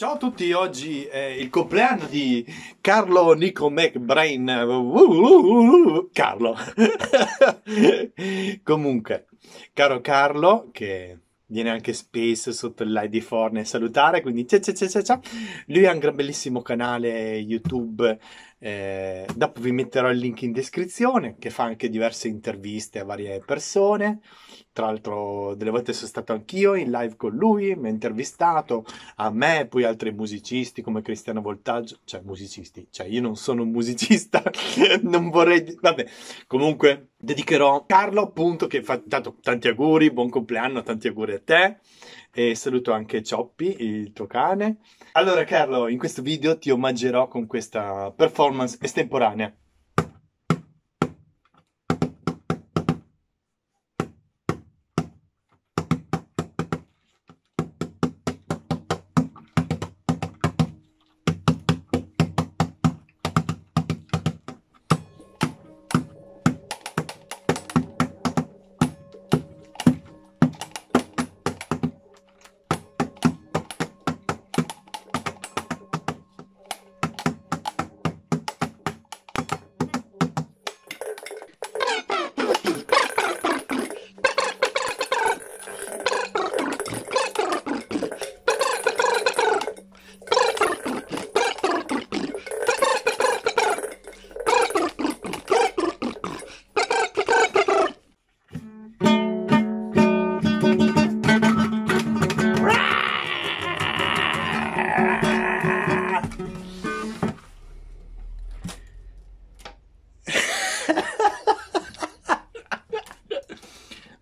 Ciao a tutti, oggi è il compleanno di Carlo Nico McBrain. Carlo. Comunque, caro Carlo, che viene anche spesso sotto il live di Forne a salutare, quindi ciao cia cia cia Lui ha un gran bellissimo canale YouTube, eh, dopo vi metterò il link in descrizione, che fa anche diverse interviste a varie persone. Tra l'altro delle volte sono stato anch'io in live con lui, mi ha intervistato, a me e poi altri musicisti come Cristiano Voltaggio, cioè musicisti, cioè io non sono un musicista, non vorrei... vabbè, comunque dedicherò a Carlo appunto che fa tanto, tanti auguri, buon compleanno, tanti auguri a te e saluto anche Cioppi, il tuo cane. Allora Carlo, in questo video ti omaggerò con questa performance estemporanea.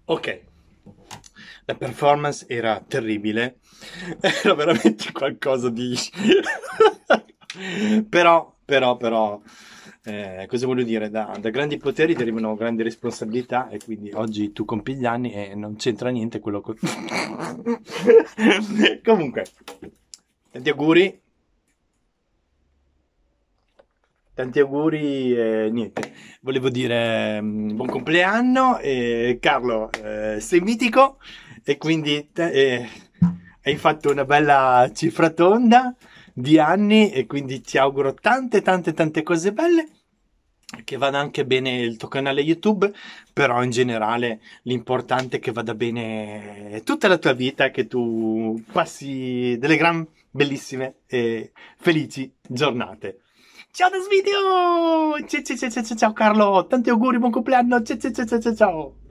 Ok, la performance era terribile, era veramente qualcosa di... però, però, però, eh, cosa voglio dire? Da, da, grandi poteri derivano grandi responsabilità e quindi oggi tu compi gli anni e non c'entra niente quello... Co- Comunque, tanti auguri, tanti auguri e niente. Volevo dire mm, buon compleanno e Carlo, eh, sei mitico e quindi te, eh, hai fatto una bella cifra tonda di anni e quindi ti auguro tante tante tante cose belle che vada anche bene il tuo canale YouTube, però in generale l'importante è che vada bene tutta la tua vita, che tu passi delle gran bellissime e felici giornate. Ciao Desvideo! Ciao, ciao, ciao, ciao, ciao Carlo! Tanti auguri, buon compleanno! Ciao, ciao, ciao, ciao, ciao!